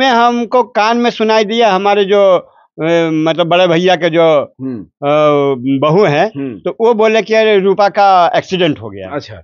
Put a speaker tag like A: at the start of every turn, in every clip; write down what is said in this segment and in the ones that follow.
A: में हमको कान में सुनाई दिया हमारे जो मतलब बड़े भैया के जो हम्म। बहू हैं हम्म। तो वो बोले कि अरे रूपा का एक्सीडेंट हो गया अच्छा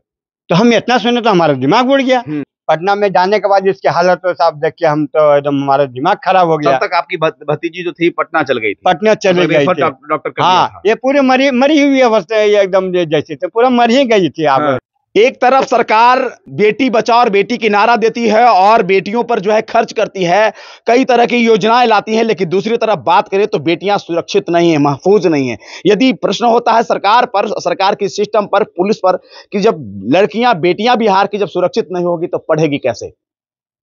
A: तो हम इतना सुने तो हमारा दिमाग उड़ गया हम्म। पटना में जाने के बाद इसकी हालत तो साहब देख के हम तो एकदम हमारा दिमाग खराब हो गया तब तक
B: आपकी भतीजी जो थी पटना चल गई पटना चले मतलब गई डॉक्टर हाँ
A: ये पूरे मरी मरी हुई अवस्था एकदम जैसी थी पूरा मर ही गई थी आप हाँ। एक
B: तरफ सरकार बेटी बचाओ और बेटी की नारा देती है और बेटियों पर जो है खर्च करती है कई तरह की योजनाएं लाती हैं लेकिन दूसरी तरफ बात करें तो बेटियां सुरक्षित नहीं है महफूज नहीं है यदि प्रश्न होता है सरकार पर सरकार की सिस्टम पर पुलिस पर कि जब लड़कियां बेटियां बिहार की जब सुरक्षित नहीं होगी तो पढ़ेगी कैसे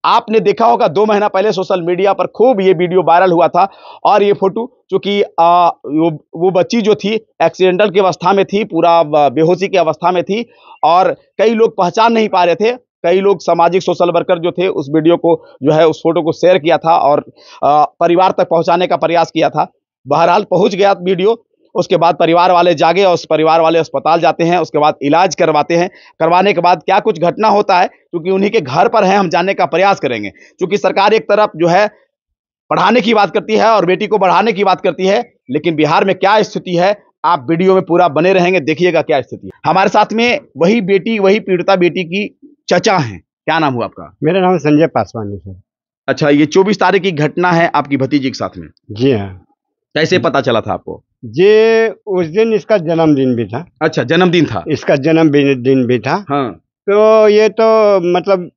B: आपने देखा होगा दो महीना पहले सोशल मीडिया पर खूब ये वीडियो वायरल हुआ था और ये फोटो चूंकि वो वो बच्ची जो थी एक्सीडेंटल की अवस्था में थी पूरा बेहोशी की अवस्था में थी और कई लोग पहचान नहीं पा रहे थे कई लोग सामाजिक सोशल वर्कर जो थे उस वीडियो को जो है उस फोटो को शेयर किया था और परिवार तक पहुंचाने का प्रयास किया था बहरहाल पहुंच गया वीडियो उसके बाद परिवार वाले जागे और उस परिवार वाले अस्पताल जाते हैं उसके बाद इलाज करवाते हैं करवाने के बाद क्या कुछ घटना होता है क्योंकि उन्हीं के घर पर हैं हम जानने का प्रयास करेंगे क्योंकि सरकार एक तरफ जो है पढ़ाने की बात करती है और बेटी को बढ़ाने की बात करती है लेकिन बिहार में क्या स्थिति है आप वीडियो में पूरा बने रहेंगे देखिएगा क्या स्थिति है हमारे साथ में वही बेटी वही पीड़िता बेटी की चचा है क्या नाम हुआ आपका
A: मेरा नाम संजय पासवान है सर अच्छा ये
B: चौबीस तारीख की घटना है आपकी भतीजी के साथ में जी हाँ कैसे पता चला था आपको
A: ये उस दिन इसका जन्मदिन भी था अच्छा जन्मदिन था इसका जन्मदिन भी था हाँ तो ये तो मतलब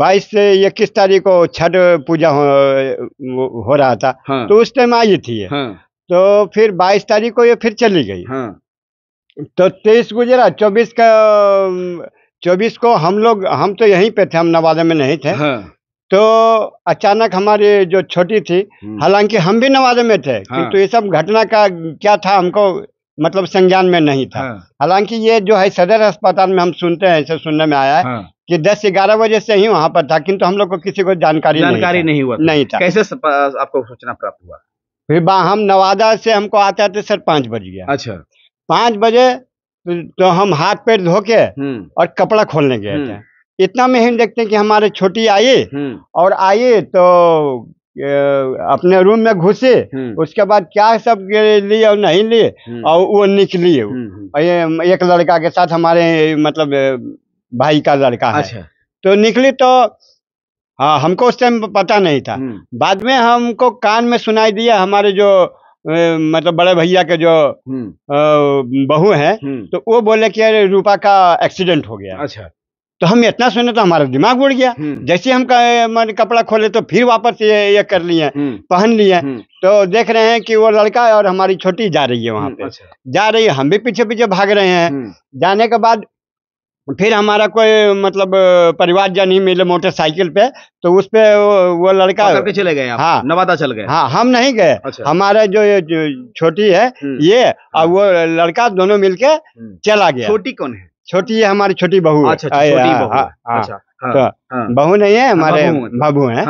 A: 22 से इक्कीस तारीख को छठ पूजा हो, हो रहा था हाँ। तो उस टाइम आई थी ये हाँ। तो फिर 22 तारीख को ये फिर चली गई हाँ। तो तेईस गुजरा चौबीस का चौबीस को हम लोग हम तो यहीं पे थे हम नवादा में नहीं थे हाँ। तो अचानक हमारी जो छोटी थी हम्म। हालांकि हम भी नवादे में थे हाँ। किंतु तो ये सब घटना का क्या था हमको मतलब संज्ञान में नहीं था हाँ। हालांकि ये जो है सदर अस्पताल में हम सुनते हैं ऐसे सुनने में आया है हाँ। कि 10 ग्यारह बजे से ही वहां पर था किंतु हम लोग को किसी को जानकारी जानकारी नहीं, नहीं हुआ नहीं था कैसे
B: आपको सूचना प्राप्त हुआ
A: फिर हम नवादा से हमको आते आते सर पाँच बज गया अच्छा पाँच बजे तो हम हाथ पैर धो के हम्म। और कपड़ा खोलने गए हम्म। थे इतना में हम देखते हैं कि हमारे छोटी आई हम्म। और आई तो अपने रूम में घुसे हम्म। उसके बाद क्या सब लिए और नहीं लिए हम्म। और वो निकली एक लड़का के साथ हमारे मतलब भाई का लड़का है अच्छा। तो निकली तो हाँ हमको उस टाइम पता नहीं था बाद में हमको कान में सुनाई दिया हमारे जो मतलब बड़े भैया के जो बहू हैं तो वो बोले कि अरे रूपा का एक्सीडेंट हो गया अच्छा तो हम इतना सुने तो हमारा दिमाग उड़ गया हम्म। जैसे हम कपड़ा खोले तो फिर वापस ये ये कर लिए हम्म। पहन लिए हम्म। तो देख रहे हैं कि वो लड़का और हमारी छोटी जा रही है वहाँ पे अच्छा। जा रही है हम भी पीछे पीछे भाग रहे हैं जाने के बाद फिर हमारा कोई मतलब परिवार जन ही मिले मोटरसाइकिल पे तो उस पे वो, वो लड़का चले गए हाँ नवादा चल गए हाँ हम नहीं गए अच्छा। हमारा जो, जो छोटी है ये और हाँ। वो लड़का दोनों मिलके चला गया छोटी कौन है छोटी है हमारी छोटी बहू अच्छा, अच्छा हाँ, छोटी हाँ, बहू हाँ, अच्छा तो बहू नहीं है हमारे बाबू है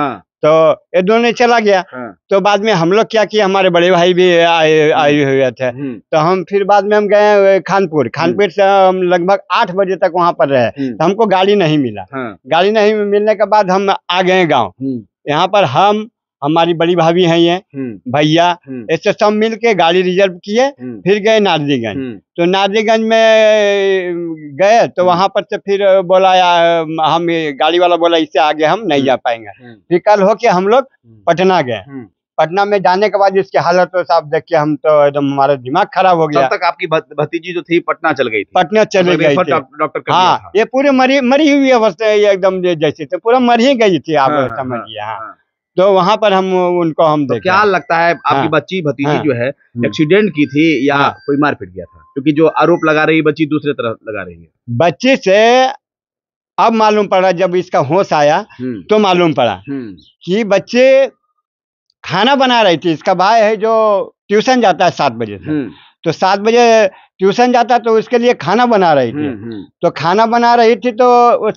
A: तो ये दोनों चला गया तो बाद में हम लोग क्या किया हमारे बड़े भाई भी आए आए हम्म। हुए थे हम्म। तो हम फिर बाद में हम गए खानपुर हम्म। खानपुर से हम लगभग आठ बजे तक वहाँ पर रहे तो हमको गाड़ी नहीं मिला गाड़ी नहीं मिलने के बाद हम आ गए गाँव यहाँ पर हम हमारी बड़ी भाभी है ये हम्म। भैया हम्म। ऐसे सब मिल के गाड़ी रिजर्व किए हम्म। फिर गए नारदीगंज तो नारदीगंज में गए तो वहां पर से फिर बोलाया हम गाड़ी वाला बोला इससे आगे हम नहीं जा पाएंगे फिर कल होके हम लोग पटना गए पटना में जाने के बाद इसकी हालत तो साफ देख के हम तो एकदम हमारा दिमाग खराब हो गया तब तक
B: आपकी भतीजी जो थी पटना चल गई पटना चले मतलब गई डॉक्टर हाँ
A: ये पूरे मरी मरी हुई अवस्था एकदम जैसी तो पूरा ही गई थी आप हाँ, हाँ, समझिए हाँ, हाँ तो वहाँ पर हम उनको हम तो क्या लगता है आपकी हाँ, बच्ची भतीजी हाँ, जो है हम्म। एक्सीडेंट की थी
B: या हाँ, कोई मारपीट गया था क्योंकि जो आरोप लगा रही बच्ची दूसरे तरफ लगा रही है
A: बच्चे से अब मालूम पड़ा जब इसका होश आया हम्म। तो मालूम पड़ा हम्म। कि बच्चे खाना बना रही थी इसका भाई है जो ट्यूशन जाता है सात बजे से तो सात बजे ट्यूशन जाता तो उसके लिए खाना बना रही थी हम्म, हम्म। तो खाना बना रही थी तो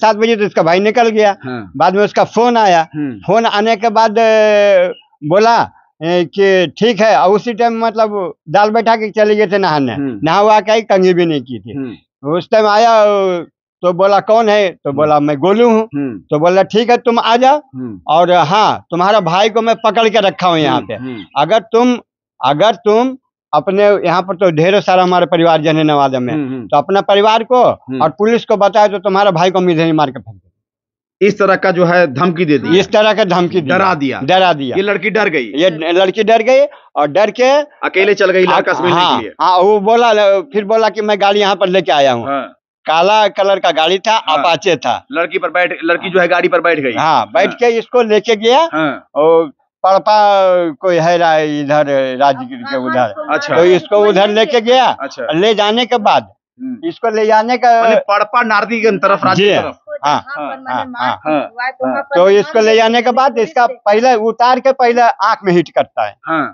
A: सात बजे तो उसका भाई निकल गया हाँ। बाद में उसका फोन आया हम्म। फोन आने के बाद बोला कि ठीक है उसी टाइम मतलब दाल बैठा के चले गए थे नहाने नहा हुआ कहीं कंगी भी नहीं की थी उस टाइम आया तो बोला कौन है तो बोला मैं गोलू हूँ तो बोला ठीक है तुम आ जाओ और हाँ तुम्हारा भाई को मैं पकड़ के रखा हूँ यहाँ पे अगर तुम अगर तुम अपने यहाँ पर तो ढेरों सारा हमारे परिवार जन है नवादा में हम्म, हम्म। तो अपने परिवार को हम्म। और पुलिस को बताया तो तुम्हारे भाई को मिधे मार के फेंक इस तरह का जो है धमकी दे दी इस तरह का धमकी डरा दिया डरा दिया ये लड़की डर गई ये लड़की डर गई और डर के अकेले चल गई लड़का हाँ, हाँ वो बोला फिर बोला कि मैं गाड़ी यहाँ पर लेके आया हूँ हाँ। काला कलर का गाड़ी था हाँ। अपाचे था
B: लड़की पर बैठ लड़की जो है गाड़ी पर बैठ गई
A: हाँ बैठ हाँ। के इसको लेके गया हाँ। और पड़पा कोई है इधर राजगीर के हाँ, हाँ, उधर हाँ, अच्छा तो इसको उधर लेके गया अच्छा ले जाने के बाद हम्म। इसको ले जाने का मतलब पड़पा नारदीगंज तरफ राजगीर तरफ हाँ, तो, तो इसको ले जाने के बाद इसका पहले उतार के पहले आंख में हिट करता है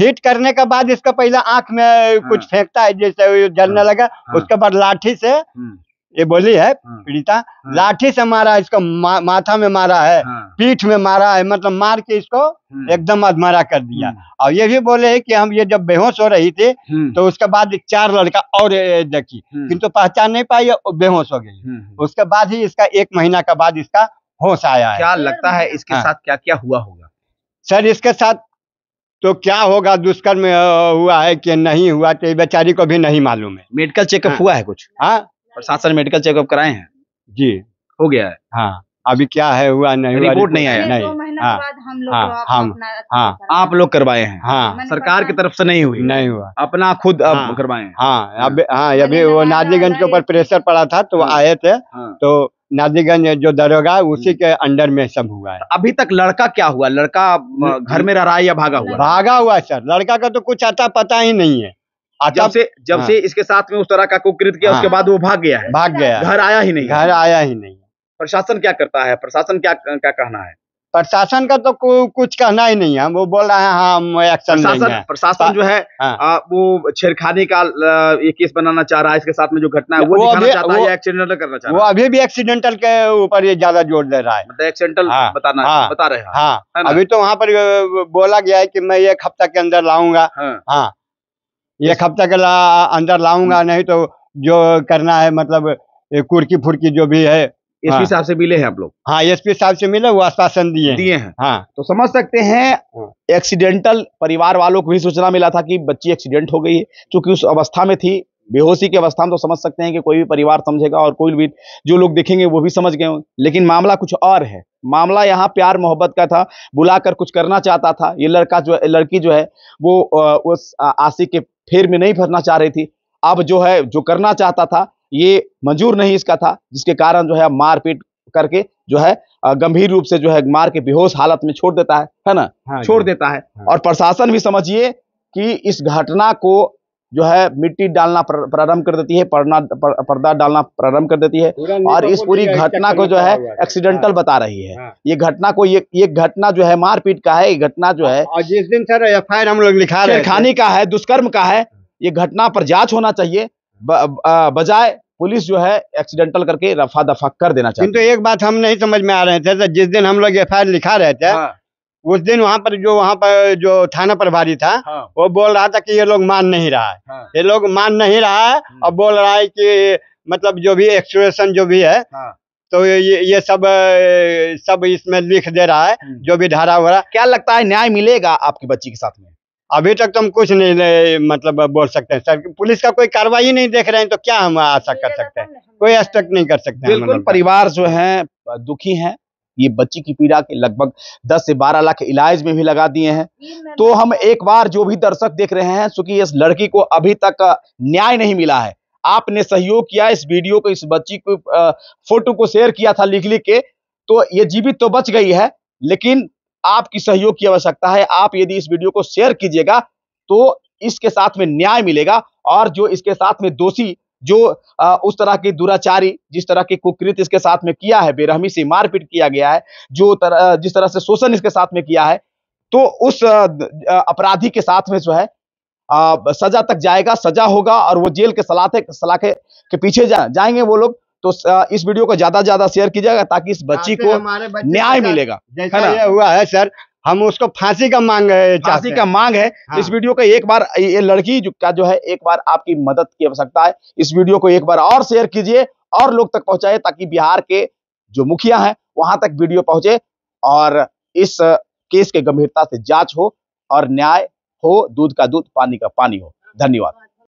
A: हिट करने के बाद इसका पहले आंख में कुछ फेंकता है जैसे जलने लगा उसके बाद लाठी से हम्म। ये बोली है हाँ। पीड़िता हाँ। लाठी से मारा इसको मा, माथा में मारा है हाँ। पीठ में मारा है मतलब मार के इसको एकदम अधमरा कर दिया और ये भी बोले है कि हम ये जब बेहोश हो रही थी तो उसके बाद चार लड़का और देखी किंतु पहचान नहीं पाई बेहोश हो गई उसके बाद ही इसका एक महीना का बाद इसका होश आया है क्या लगता है इसके हाँ। साथ क्या क्या हुआ होगा सर इसके साथ तो क्या होगा दुष्कर्म हुआ है कि नहीं हुआ तो बेचारी को भी नहीं मालूम है मेडिकल चेकअप हुआ है कुछ हाँ और साथ साथ मेडिकल चेकअप कराए हैं जी हो गया है हाँ अभी क्या है हुआ नहीं हुआ रिपोर्ट नहीं आया नहीं हाँ हाँ तो हम अच्छा
B: हाँ आप लोग करवाए हैं हाँ सरकार की तरफ से नहीं हुई नहीं हुआ अपना खुद अब हाँ।
A: करवाए हाँ अब हाँ अभी हाँ, वो नाजीगंज के ऊपर प्रेशर पड़ा था तो हाँ। आए थे तो नाजीगंज जो दरोगा उसी के अंडर में सब हुआ है अभी तक लड़का क्या हुआ लड़का घर में रह रहा है या भागा हुआ भागा हुआ सर लड़का का तो कुछ आता पता ही नहीं है जब से जब हाँ। से इसके साथ में उस तरह का कुकृत किया हाँ। उसके बाद वो भाग गया है भाग गया घर आया ही नहीं घर आया ही नहीं
B: प्रशासन क्या करता है प्रशासन क्या क्या कहना है
A: प्रशासन का तो कुछ कहना ही नहीं है वो बोल रहे हैं हाँ एक्शन प्रशासन
B: प्रशासन हाँ। जो है हाँ। आ, वो छेड़खानी का ये केस बनाना चाह रहा है इसके साथ में जो घटना है वो, वो अभी चाहता है एक्सीडेंटल करना चाह रहा है वो अभी भी
A: एक्सीडेंटल के ऊपर ये ज्यादा जोर दे रहा है
B: मतलब एक्सीडेंटल हाँ, बताना हाँ, बता रहे हैं हाँ, अभी तो वहाँ
A: पर बोला गया है की मैं एक हफ्ता के अंदर लाऊंगा हाँ, हाँ। एक हफ्ता के ला अंदर लाऊंगा हम्म। नहीं तो जो करना है मतलब कुर्की फुर्की जो भी है एसपी हाँ। साहब से मिले हैं आप लोग हाँ एसपी साहब से मिले वो आश्वासन दिए दिए हैं हाँ तो समझ सकते
B: हैं हाँ। एक्सीडेंटल परिवार वालों को भी सूचना मिला था कि बच्ची एक्सीडेंट हो गई है क्योंकि उस अवस्था में थी बेहोशी की अवस्था हम तो समझ सकते हैं कि कोई भी परिवार समझेगा और कोई भी जो लोग देखेंगे वो भी समझ गए लेकिन मामला कुछ और है मामला यहाँ प्यार मोहब्बत का था बुलाकर कुछ करना चाहता था ये लड़का जो लड़की जो है वो उस आशी के फेर में नहीं भरना चाह रही थी अब जो है जो करना चाहता था ये मंजूर नहीं इसका था जिसके कारण जो है मारपीट करके जो है गंभीर रूप से जो है मार के बेहोश हालत में छोड़ देता है है ना हाँ, छोड़ देता है हाँ। और प्रशासन भी समझिए कि इस घटना को जो है मिट्टी डालना प्रारंभ कर देती है पड़ना पर्दा डालना प्रारंभ कर देती है और इस पूरी घटना को जो है एक्सीडेंटल हाँ। बता रही है हाँ। ये घटना को ये ये घटना जो है मारपीट का है ये घटना जो है जिस दिन सर एफ हम लोग लिखा रहे खानी का है दुष्कर्म का है ये घटना पर जांच होना चाहिए बजाय पुलिस जो है एक्सीडेंटल करके रफा दफा कर देना चाहिए तो
A: एक बात हम नहीं समझ में आ रहे थे जिस दिन हम लोग एफ लिखा रहे थे हाँ। उस दिन वहाँ पर जो वहाँ पर जो थाना प्रभारी था हाँ। वो बोल रहा था कि ये लोग मान नहीं रहा है हाँ। ये लोग मान नहीं रहा है हम्म। और बोल रहा है कि मतलब जो भी एक्सप्रेशन जो भी है हाँ। तो ये ये सब सब इसमें लिख दे रहा है हम्म। जो भी धारा वरा क्या लगता है न्याय मिलेगा आपकी बच्ची के साथ में अभी तक तो हम कुछ नहीं, मतलब बोल सकते हैं सर पुलिस का कोई कार्रवाई नहीं देख रहे हैं तो क्या हम आशा कर सकते हैं कोई एक्सपेक्ट नहीं कर सकते
B: परिवार जो है दुखी है ये बच्ची की पीड़ा के लगभग 10 से 12 लाख इलाज में भी लगा दिए हैं तो हम एक बार जो भी दर्शक देख रहे हैं चूंकि इस लड़की को अभी तक न्याय नहीं मिला है आपने सहयोग किया इस वीडियो को इस बच्ची को फोटो को शेयर किया था लिख लिख के तो ये जीवित तो बच गई है लेकिन आपकी सहयोग की आवश्यकता है आप यदि इस वीडियो को शेयर कीजिएगा तो इसके साथ में न्याय मिलेगा और जो इसके साथ में दोषी जो आ, उस तरह की दुराचारी जिस तरह की कुकृत इसके साथ में किया है बेरहमी से मारपीट किया गया है जो तर, जिस तरह से शोषण इसके साथ में किया है तो उस अपराधी के साथ में जो है आ, सजा तक जाएगा सजा होगा और वो जेल के सलाते सलाखे के पीछे जा, जाएंगे वो लोग तो इस वीडियो को ज्यादा ज्यादा शेयर कीजिएगा ताकि इस बच्ची को न्याय मिलेगा जैसा हुआ है सर हम उसको फांसी का मांग है फांसी का मांग है हाँ। इस वीडियो का एक बार ये लड़की जो का जो है एक बार आपकी मदद की आवश्यकता है इस वीडियो को एक बार और शेयर कीजिए और लोग तक पहुंचाए ताकि बिहार के जो मुखिया है वहां तक वीडियो पहुंचे और इस केस के गंभीरता से जांच हो और न्याय हो दूध का दूध पानी का पानी हो धन्यवाद